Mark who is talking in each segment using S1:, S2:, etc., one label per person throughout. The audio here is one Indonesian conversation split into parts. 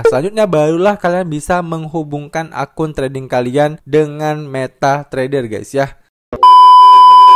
S1: Nah, selanjutnya barulah kalian bisa menghubungkan akun trading kalian dengan Meta Trader guys ya.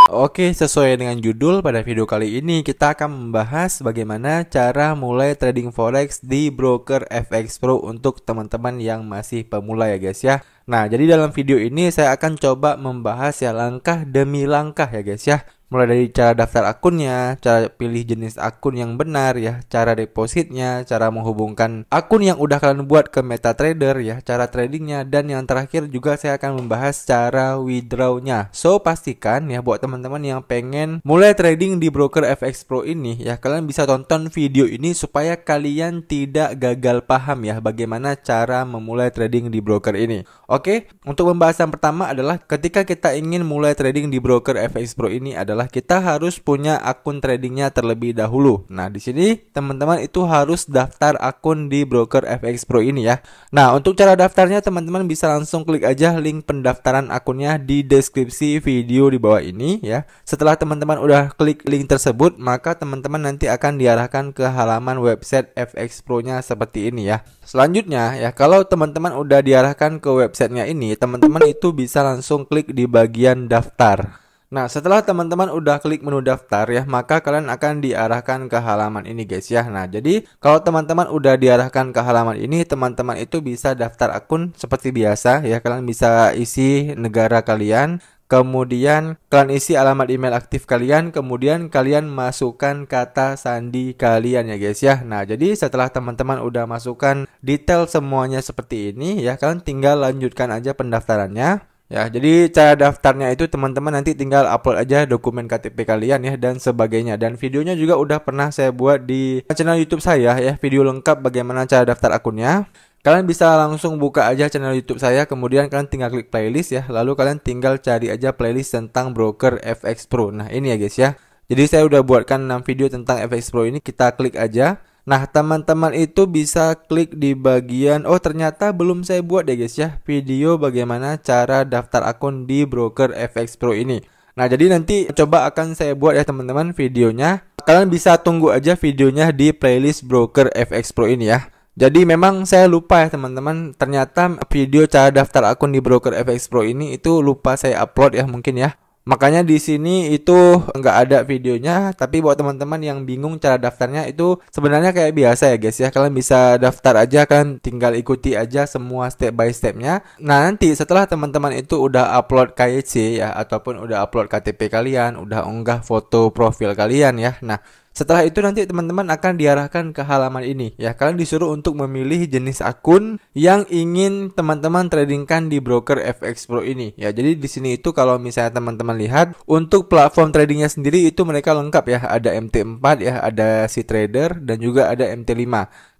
S1: Oke, sesuai dengan judul pada video kali ini kita akan membahas bagaimana cara mulai trading forex di broker FX Pro untuk teman-teman yang masih pemula ya guys ya. Nah, jadi dalam video ini saya akan coba membahas ya langkah demi langkah ya guys ya mulai dari cara daftar akunnya, cara pilih jenis akun yang benar ya, cara depositnya, cara menghubungkan akun yang udah kalian buat ke MetaTrader ya, cara tradingnya dan yang terakhir juga saya akan membahas cara withdrawnya. So pastikan ya buat teman-teman yang pengen mulai trading di broker FX Pro ini ya kalian bisa tonton video ini supaya kalian tidak gagal paham ya bagaimana cara memulai trading di broker ini. Oke, untuk pembahasan pertama adalah ketika kita ingin mulai trading di broker FX Pro ini adalah adalah kita harus punya akun tradingnya terlebih dahulu. Nah, di sini teman-teman itu harus daftar akun di broker FX Pro ini ya. Nah, untuk cara daftarnya teman-teman bisa langsung klik aja link pendaftaran akunnya di deskripsi video di bawah ini ya. Setelah teman-teman udah klik link tersebut, maka teman-teman nanti akan diarahkan ke halaman website FX Pro-nya seperti ini ya. Selanjutnya ya, kalau teman-teman udah diarahkan ke websitenya ini, teman-teman itu bisa langsung klik di bagian daftar. Nah, setelah teman-teman udah klik menu daftar ya, maka kalian akan diarahkan ke halaman ini guys ya. Nah, jadi kalau teman-teman udah diarahkan ke halaman ini, teman-teman itu bisa daftar akun seperti biasa ya. Kalian bisa isi negara kalian, Kemudian kalian isi alamat email aktif kalian, kemudian kalian masukkan kata sandi kalian ya guys ya. Nah, jadi setelah teman-teman udah masukkan detail semuanya seperti ini ya, kalian tinggal lanjutkan aja pendaftarannya. Ya, jadi cara daftarnya itu teman-teman nanti tinggal upload aja dokumen KTP kalian ya dan sebagainya. Dan videonya juga udah pernah saya buat di channel YouTube saya ya, video lengkap bagaimana cara daftar akunnya. Kalian bisa langsung buka aja channel YouTube saya, kemudian kalian tinggal klik playlist ya, lalu kalian tinggal cari aja playlist tentang broker FX Pro. Nah, ini ya guys ya. Jadi saya udah buatkan 6 video tentang FX Pro ini, kita klik aja. Nah, teman-teman itu bisa klik di bagian oh ternyata belum saya buat deh guys ya video bagaimana cara daftar akun di broker FX Pro ini. Nah, jadi nanti coba akan saya buat ya teman-teman videonya. Kalian bisa tunggu aja videonya di playlist broker FX Pro ini ya. Jadi memang saya lupa ya teman-teman Ternyata video cara daftar akun di broker FX Pro ini itu lupa saya upload ya mungkin ya Makanya di sini itu nggak ada videonya, tapi buat teman-teman yang bingung cara daftarnya itu sebenarnya kayak biasa ya guys ya. Kalian bisa daftar aja kan, tinggal ikuti aja semua step by stepnya. Nah nanti setelah teman-teman itu udah upload KYC ya, ataupun udah upload KTP kalian, udah unggah foto profil kalian ya. Nah setelah itu nanti teman-teman akan diarahkan ke halaman ini ya. Kalian disuruh untuk memilih jenis akun yang ingin teman-teman tradingkan di broker FX Pro ini ya. Jadi di sini itu kalau misalnya teman-teman lihat untuk platform tradingnya sendiri itu mereka lengkap ya. Ada MT4 ya, ada si trader dan juga ada MT5.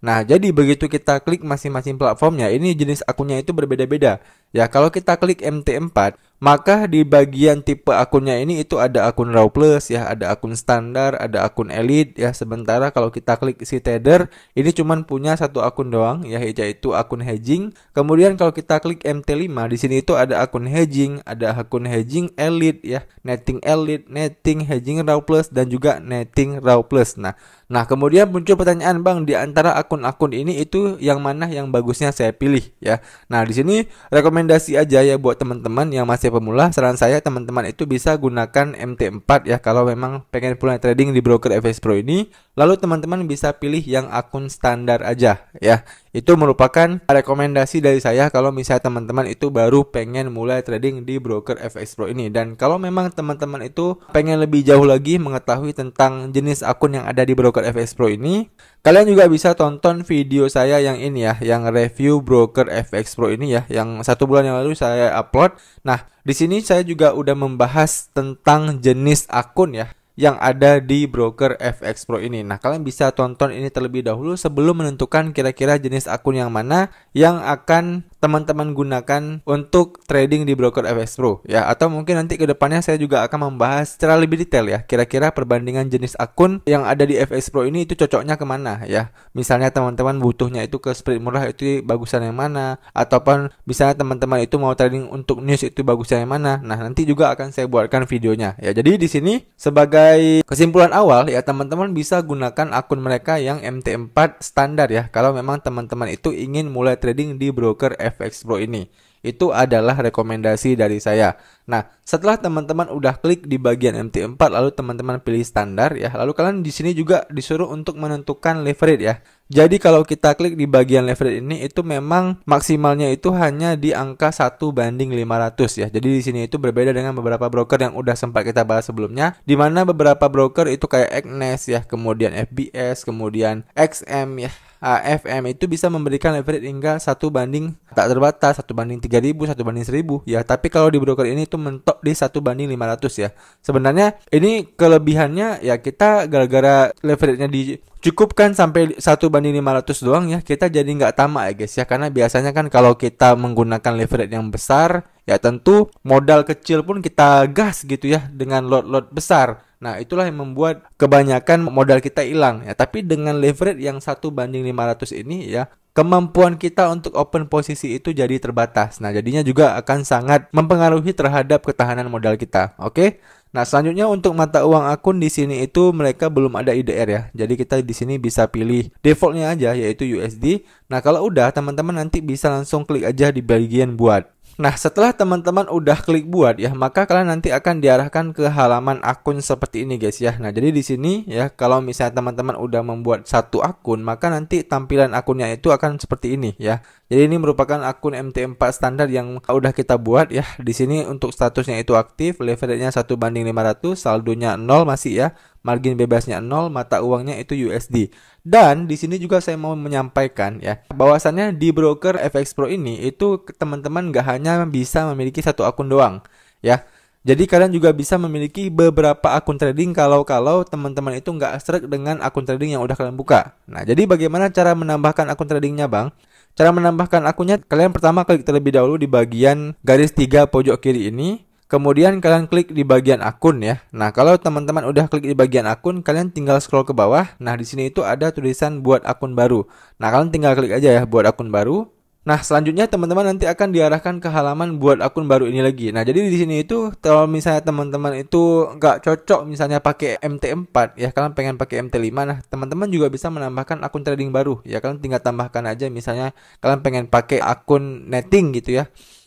S1: Nah, jadi begitu kita klik masing-masing platformnya, ini jenis akunnya itu berbeda-beda. Ya, kalau kita klik MT4, maka di bagian tipe akunnya ini itu ada akun raw plus ya, ada akun standar, ada akun elite ya. Sementara kalau kita klik si trader, ini cuman punya satu akun doang ya, yaitu akun hedging. Kemudian kalau kita klik MT5, di sini itu ada akun hedging, ada akun hedging elite ya, netting elite, netting hedging raw plus dan juga netting raw plus. Nah, Nah, kemudian muncul pertanyaan, Bang, di antara akun-akun ini itu yang mana yang bagusnya saya pilih ya. Nah, di sini rekomendasi aja ya buat teman-teman yang masih pemula, saran saya teman-teman itu bisa gunakan MT4 ya kalau memang pengen punya trading di broker FX Pro ini. Lalu teman-teman bisa pilih yang akun standar aja ya. Itu merupakan rekomendasi dari saya kalau misalnya teman-teman itu baru pengen mulai trading di broker FX Pro ini. Dan kalau memang teman-teman itu pengen lebih jauh lagi mengetahui tentang jenis akun yang ada di broker FX Pro ini, kalian juga bisa tonton video saya yang ini ya, yang review broker FX Pro ini ya, yang satu bulan yang lalu saya upload. Nah, di sini saya juga udah membahas tentang jenis akun ya yang ada di broker FX Pro ini. Nah, kalian bisa tonton ini terlebih dahulu sebelum menentukan kira-kira jenis akun yang mana yang akan teman-teman gunakan untuk trading di broker FX Pro ya atau mungkin nanti ke depannya saya juga akan membahas secara lebih detail ya kira-kira perbandingan jenis akun yang ada di FX Pro ini itu cocoknya kemana ya misalnya teman-teman butuhnya itu ke spread murah itu bagusan yang mana ataupun misalnya teman-teman itu mau trading untuk news itu bagusan yang mana nah nanti juga akan saya buatkan videonya ya jadi di sini sebagai sebagai kesimpulan awal ya teman-teman bisa gunakan akun mereka yang MT4 standar ya kalau memang teman-teman itu ingin mulai trading di broker FX Pro ini. Itu adalah rekomendasi dari saya. Nah, setelah teman-teman udah klik di bagian MT4 lalu teman-teman pilih standar ya. Lalu kalian di sini juga disuruh untuk menentukan leverage ya. Jadi kalau kita klik di bagian leverage ini itu memang maksimalnya itu hanya di angka 1 banding 500 ya. Jadi di sini itu berbeda dengan beberapa broker yang udah sempat kita bahas sebelumnya di mana beberapa broker itu kayak Agnes ya, kemudian FBS, kemudian XM ya uh, eh, FM itu bisa memberikan leverage hingga satu banding tak terbatas, satu banding 3000, satu banding 1000 ya. Tapi kalau di broker ini itu mentok di satu banding 500 ya. Sebenarnya ini kelebihannya ya kita gara-gara leverage-nya di cukupkan sampai satu banding 500 doang ya kita jadi nggak tamak ya guys ya karena biasanya kan kalau kita menggunakan leverage yang besar ya tentu modal kecil pun kita gas gitu ya dengan lot-lot besar Nah, itulah yang membuat kebanyakan modal kita hilang ya. Tapi dengan leverage yang satu banding 500 ini ya, kemampuan kita untuk open posisi itu jadi terbatas. Nah, jadinya juga akan sangat mempengaruhi terhadap ketahanan modal kita. Oke. Nah, selanjutnya untuk mata uang akun di sini itu mereka belum ada IDR ya. Jadi kita di sini bisa pilih defaultnya aja yaitu USD. Nah, kalau udah teman-teman nanti bisa langsung klik aja di bagian buat. Nah, setelah teman-teman udah klik buat ya, maka kalian nanti akan diarahkan ke halaman akun seperti ini guys ya. Nah, jadi di sini ya kalau misalnya teman-teman udah membuat satu akun, maka nanti tampilan akunnya itu akan seperti ini ya. Jadi ini merupakan akun MT4 standar yang udah kita buat ya. Di sini untuk statusnya itu aktif, leverage-nya 1 banding 500, saldonya 0 masih ya margin bebasnya 0, mata uangnya itu USD. Dan di sini juga saya mau menyampaikan ya, bahwasannya di broker FX Pro ini itu teman-teman nggak hanya bisa memiliki satu akun doang ya. Jadi kalian juga bisa memiliki beberapa akun trading kalau-kalau teman-teman itu nggak strike dengan akun trading yang udah kalian buka. Nah, jadi bagaimana cara menambahkan akun tradingnya, Bang? Cara menambahkan akunnya, kalian pertama klik terlebih dahulu di bagian garis 3 pojok kiri ini. Kemudian kalian klik di bagian akun ya. Nah, kalau teman-teman udah klik di bagian akun, kalian tinggal scroll ke bawah. Nah, di sini itu ada tulisan buat akun baru. Nah, kalian tinggal klik aja ya buat akun baru. Nah, selanjutnya teman-teman nanti akan diarahkan ke halaman buat akun baru ini lagi. Nah, jadi di sini itu kalau misalnya teman-teman itu nggak cocok misalnya pakai MT4 ya, kalian pengen pakai MT5. Nah, teman-teman juga bisa menambahkan akun trading baru. Ya, kalian tinggal tambahkan aja misalnya kalian pengen pakai akun netting gitu ya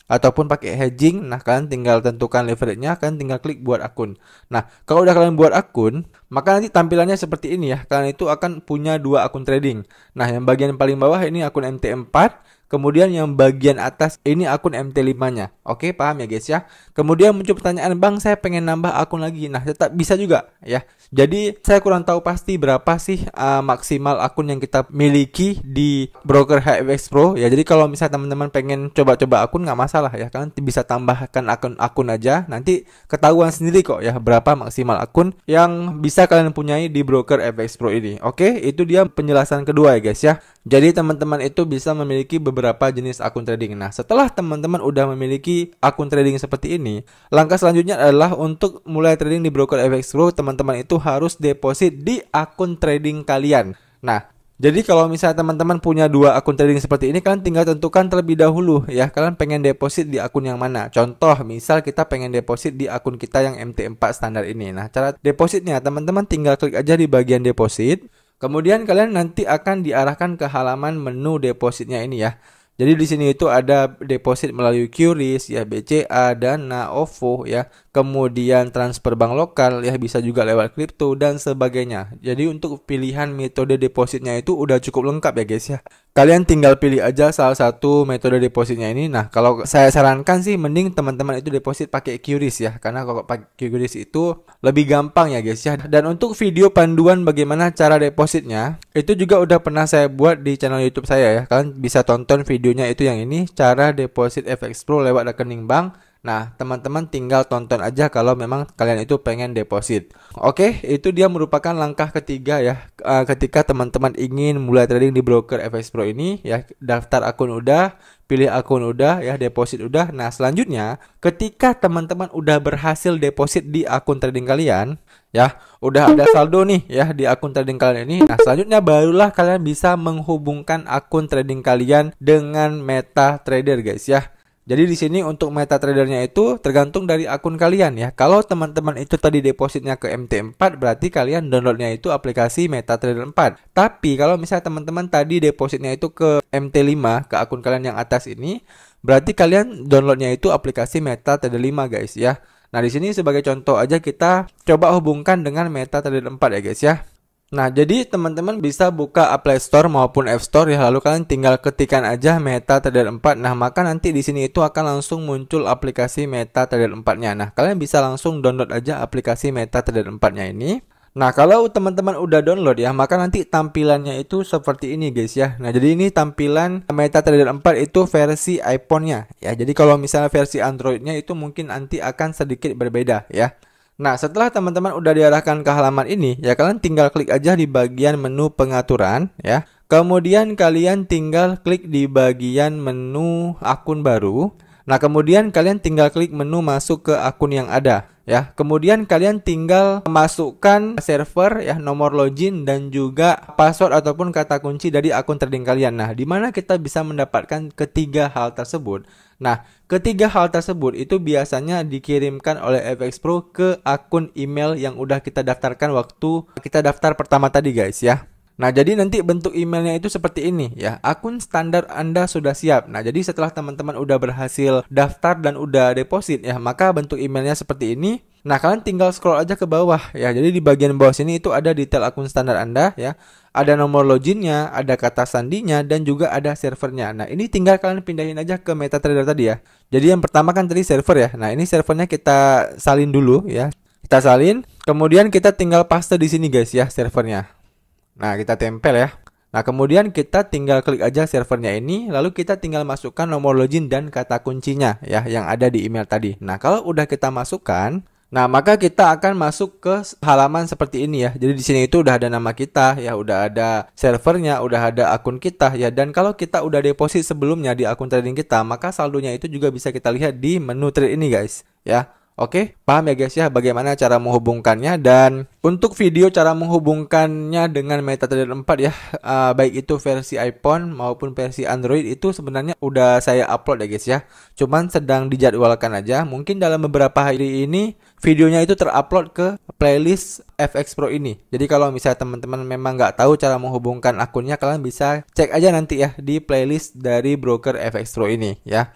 S1: ataupun pakai hedging. Nah, kalian tinggal tentukan leverage-nya, kalian tinggal klik buat akun. Nah, kalau udah kalian buat akun, maka nanti tampilannya seperti ini ya. Kalian itu akan punya dua akun trading. Nah, yang bagian paling bawah ini akun MT4 Kemudian yang bagian atas ini akun MT5-nya. Oke, paham ya guys ya. Kemudian muncul pertanyaan, "Bang, saya pengen nambah akun lagi." Nah, tetap bisa juga ya. Jadi, saya kurang tahu pasti berapa sih uh, maksimal akun yang kita miliki di broker HFX Pro ya. Jadi, kalau misalnya teman-teman pengen coba-coba akun nggak masalah ya. kan bisa tambahkan akun-akun aja. Nanti ketahuan sendiri kok ya berapa maksimal akun yang bisa kalian punyai di broker FX Pro ini. Oke, itu dia penjelasan kedua ya guys ya. Jadi teman-teman itu bisa memiliki beberapa jenis akun trading. Nah, setelah teman-teman udah memiliki akun trading seperti ini, langkah selanjutnya adalah untuk mulai trading di broker FX Pro, teman-teman itu harus deposit di akun trading kalian. Nah, jadi kalau misalnya teman-teman punya dua akun trading seperti ini, kalian tinggal tentukan terlebih dahulu ya, kalian pengen deposit di akun yang mana. Contoh, misal kita pengen deposit di akun kita yang MT4 standar ini. Nah, cara depositnya teman-teman tinggal klik aja di bagian deposit. Kemudian kalian nanti akan diarahkan ke halaman menu depositnya ini ya. Jadi di sini itu ada deposit melalui QRIS ya BCA, dan Naovo ya. Kemudian transfer bank lokal ya bisa juga lewat kripto dan sebagainya. Jadi untuk pilihan metode depositnya itu udah cukup lengkap ya guys ya. Kalian tinggal pilih aja salah satu metode depositnya ini. Nah, kalau saya sarankan sih mending teman-teman itu deposit pakai QRIS ya karena kalau pakai QRIS itu lebih gampang ya guys ya. Dan untuk video panduan bagaimana cara depositnya itu juga udah pernah saya buat di channel YouTube saya ya. Kalian bisa tonton video videonya itu yang ini cara deposit FX Pro lewat rekening bank. Nah, teman-teman tinggal tonton aja kalau memang kalian itu pengen deposit. Oke, itu dia merupakan langkah ketiga ya. Eh, ketika teman-teman ingin mulai trading di broker FX Pro ini ya, daftar akun udah, pilih akun udah ya deposit udah. Nah, selanjutnya ketika teman-teman udah berhasil deposit di akun trading kalian ya, udah ada saldo nih ya di akun trading kalian ini. Nah, selanjutnya barulah kalian bisa menghubungkan akun trading kalian dengan Meta Trader guys ya. Jadi di sini untuk meta tradernya itu tergantung dari akun kalian ya. Kalau teman-teman itu tadi depositnya ke MT4 berarti kalian downloadnya itu aplikasi Meta MetaTrader 4. Tapi kalau misalnya teman-teman tadi depositnya itu ke MT5 ke akun kalian yang atas ini berarti kalian downloadnya itu aplikasi Meta MetaTrader 5 guys ya. Nah di sini sebagai contoh aja kita coba hubungkan dengan Meta MetaTrader 4 ya guys ya. Nah, jadi teman-teman bisa buka Play Store maupun App Store ya, lalu kalian tinggal ketikkan aja Meta Trader 4. Nah, maka nanti di sini itu akan langsung muncul aplikasi Meta Trader 4-nya. Nah, kalian bisa langsung download aja aplikasi Meta Trader 4-nya ini. Nah, kalau teman-teman udah download ya, maka nanti tampilannya itu seperti ini guys ya. Nah, jadi ini tampilan Meta Trader 4 itu versi iPhone-nya ya. Jadi kalau misalnya versi Android-nya itu mungkin nanti akan sedikit berbeda ya. Nah, setelah teman-teman udah diarahkan ke halaman ini, ya kalian tinggal klik aja di bagian menu pengaturan ya. Kemudian kalian tinggal klik di bagian menu akun baru. Nah, kemudian kalian tinggal klik menu masuk ke akun yang ada ya. Kemudian kalian tinggal masukkan server ya nomor login dan juga password ataupun kata kunci dari akun trading kalian. Nah, di mana kita bisa mendapatkan ketiga hal tersebut? Nah, ketiga hal tersebut itu biasanya dikirimkan oleh FX Pro ke akun email yang udah kita daftarkan waktu kita daftar pertama tadi guys ya. Nah, jadi nanti bentuk emailnya itu seperti ini ya. Akun standar Anda sudah siap. Nah, jadi setelah teman-teman udah berhasil daftar dan udah deposit ya, maka bentuk emailnya seperti ini. Nah, kalian tinggal scroll aja ke bawah ya. Jadi di bagian bawah sini itu ada detail akun standar Anda ya. Ada nomor loginnya, ada kata sandinya, dan juga ada servernya. Nah, ini tinggal kalian pindahin aja ke MetaTrader tadi ya. Jadi yang pertama kan tadi server ya. Nah, ini servernya kita salin dulu ya. Kita salin, kemudian kita tinggal paste di sini guys ya servernya. Nah, kita tempel ya. Nah, kemudian kita tinggal klik aja servernya ini, lalu kita tinggal masukkan nomor login dan kata kuncinya ya yang ada di email tadi. Nah, kalau udah kita masukkan, nah maka kita akan masuk ke halaman seperti ini ya. Jadi di sini itu udah ada nama kita, ya udah ada servernya, udah ada akun kita ya. Dan kalau kita udah deposit sebelumnya di akun trading kita, maka saldonya itu juga bisa kita lihat di menu trade ini guys, ya. Oke, paham ya guys ya bagaimana cara menghubungkannya dan untuk video cara menghubungkannya dengan MetaTrader 4 ya, uh, baik itu versi iPhone maupun versi Android itu sebenarnya udah saya upload ya guys ya. Cuman sedang dijadwalkan aja, mungkin dalam beberapa hari ini videonya itu terupload ke playlist FX Pro ini. Jadi kalau misalnya teman-teman memang nggak tahu cara menghubungkan akunnya, kalian bisa cek aja nanti ya di playlist dari broker FX Pro ini ya.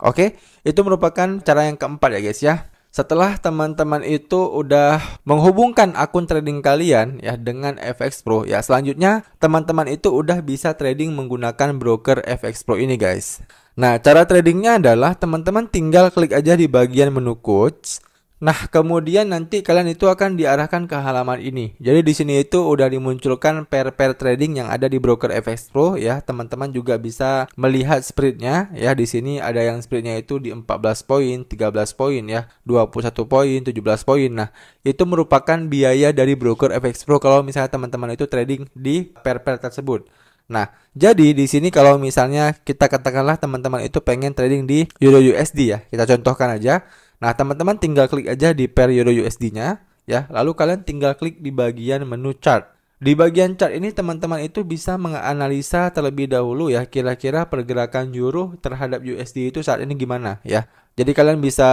S1: Oke, itu merupakan cara yang keempat ya guys ya. Setelah teman-teman itu udah menghubungkan akun trading kalian ya dengan FX Pro ya selanjutnya teman-teman itu udah bisa trading menggunakan broker FX Pro ini guys. Nah cara tradingnya adalah teman-teman tinggal klik aja di bagian menu coach Nah, kemudian nanti kalian itu akan diarahkan ke halaman ini. Jadi di sini itu udah dimunculkan per per trading yang ada di broker FX Pro ya. Teman-teman juga bisa melihat spreadnya ya. Di sini ada yang spreadnya itu di 14 poin, 13 poin ya, 21 poin, 17 poin. Nah, itu merupakan biaya dari broker FX Pro kalau misalnya teman-teman itu trading di per per tersebut. Nah, jadi di sini kalau misalnya kita katakanlah teman-teman itu pengen trading di Euro USD ya. Kita contohkan aja Nah, teman-teman tinggal klik aja di periode USD-nya ya. Lalu kalian tinggal klik di bagian menu chart. Di bagian chart ini teman-teman itu bisa menganalisa terlebih dahulu ya kira-kira pergerakan euro terhadap USD itu saat ini gimana ya. Jadi kalian bisa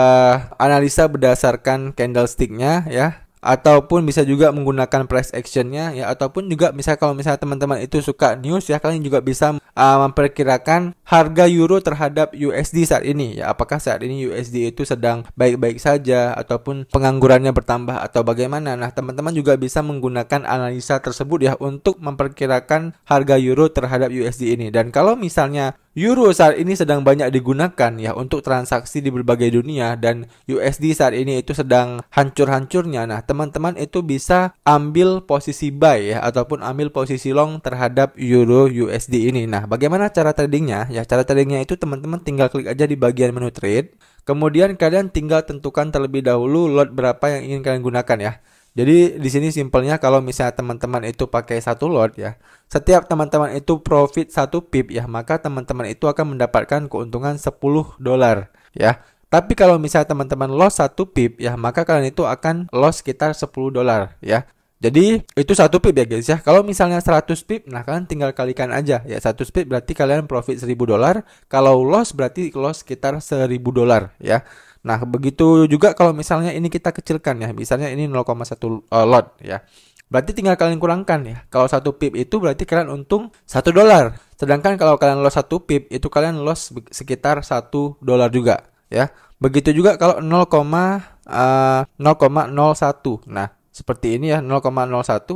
S1: analisa berdasarkan candlestick-nya ya ataupun bisa juga menggunakan price actionnya ya ataupun juga bisa kalau misalnya teman-teman itu suka news ya kalian juga bisa uh, memperkirakan harga euro terhadap USD saat ini ya apakah saat ini USD itu sedang baik-baik saja ataupun penganggurannya bertambah atau bagaimana nah teman-teman juga bisa menggunakan analisa tersebut ya untuk memperkirakan harga euro terhadap USD ini dan kalau misalnya Euro saat ini sedang banyak digunakan ya untuk transaksi di berbagai dunia dan USD saat ini itu sedang hancur-hancurnya. Nah, teman-teman itu bisa ambil posisi buy ya ataupun ambil posisi long terhadap Euro USD ini. Nah, bagaimana cara tradingnya? Ya, cara tradingnya itu teman-teman tinggal klik aja di bagian menu trade. Kemudian kalian tinggal tentukan terlebih dahulu lot berapa yang ingin kalian gunakan ya. Jadi di sini simpelnya kalau misalnya teman-teman itu pakai satu lot ya, setiap teman-teman itu profit satu pip ya, maka teman-teman itu akan mendapatkan keuntungan 10 dolar ya. Tapi kalau misalnya teman-teman loss satu pip ya, maka kalian itu akan loss sekitar 10 dolar ya. Jadi itu satu pip ya guys ya. Kalau misalnya 100 pip, nah kalian tinggal kalikan aja ya. Satu pip berarti kalian profit 1000 dolar. Kalau loss berarti loss sekitar 1000 dolar ya. Nah, begitu juga kalau misalnya ini kita kecilkan ya. Misalnya ini 0,1 uh, eh, lot ya. Berarti tinggal kalian kurangkan ya. Kalau satu pip itu berarti kalian untung 1 dolar. Sedangkan kalau kalian loss satu pip itu kalian loss sekitar 1 dolar juga ya. Begitu juga kalau 0, uh, 0,01. Nah, seperti ini ya 0,01.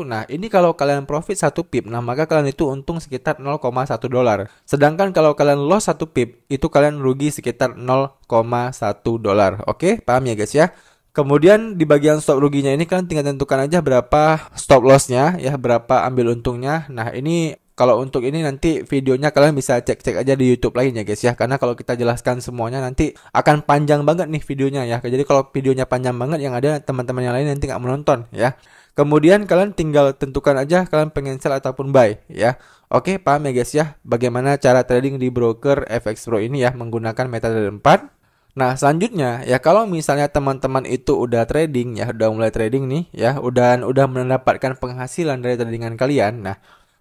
S1: Nah, ini kalau kalian profit 1 pip, nah maka kalian itu untung sekitar 0,1 dolar. Sedangkan kalau kalian loss 1 pip, itu kalian rugi sekitar 0,1 dolar. Oke, paham ya guys ya? Kemudian di bagian stop ruginya ini kalian tinggal tentukan aja berapa stop lossnya ya berapa ambil untungnya. Nah ini kalau untuk ini nanti videonya kalian bisa cek-cek aja di YouTube lain ya guys ya. Karena kalau kita jelaskan semuanya nanti akan panjang banget nih videonya ya. Jadi kalau videonya panjang banget yang ada teman-teman yang lain nanti nggak menonton ya. Kemudian kalian tinggal tentukan aja kalian pengen sell ataupun buy ya. Oke, paham ya guys ya bagaimana cara trading di broker FX Pro ini ya menggunakan metode 4. Nah, selanjutnya ya kalau misalnya teman-teman itu udah trading ya, udah mulai trading nih ya, udah udah mendapatkan penghasilan dari tradingan kalian. Nah,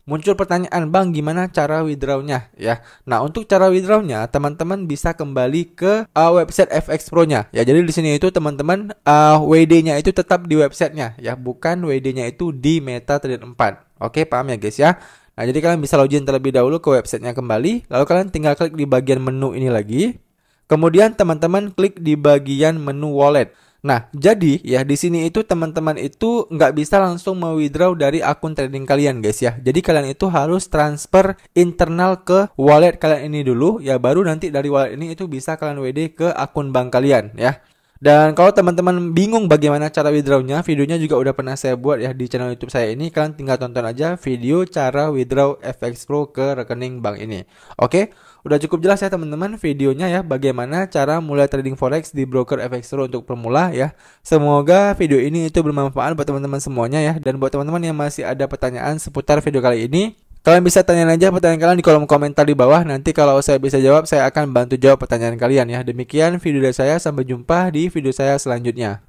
S1: muncul pertanyaan bang gimana cara withdrawnya ya nah untuk cara withdrawnya teman-teman bisa kembali ke uh, website FX Pro nya ya jadi di sini itu teman-teman uh, WD nya itu tetap di websitenya ya bukan WD nya itu di Meta Trade 4 oke paham ya guys ya Nah, jadi kalian bisa login terlebih dahulu ke websitenya kembali, lalu kalian tinggal klik di bagian menu ini lagi. Kemudian teman-teman klik di bagian menu wallet. Nah, jadi ya di sini itu teman-teman itu nggak bisa langsung mewithdraw dari akun trading kalian guys ya. Jadi kalian itu harus transfer internal ke wallet kalian ini dulu ya baru nanti dari wallet ini itu bisa kalian WD ke akun bank kalian ya. Dan kalau teman-teman bingung bagaimana cara withdrawnya, videonya juga udah pernah saya buat ya di channel YouTube saya ini. Kalian tinggal tonton aja video cara withdraw FX Pro ke rekening bank ini. Oke, udah cukup jelas ya teman-teman videonya ya bagaimana cara mulai trading forex di broker FX Pro untuk pemula ya. Semoga video ini itu bermanfaat buat teman-teman semuanya ya dan buat teman-teman yang masih ada pertanyaan seputar video kali ini Kalian bisa tanya aja pertanyaan kalian di kolom komentar di bawah. Nanti kalau saya bisa jawab, saya akan bantu jawab pertanyaan kalian ya. Demikian video dari saya, sampai jumpa di video saya selanjutnya.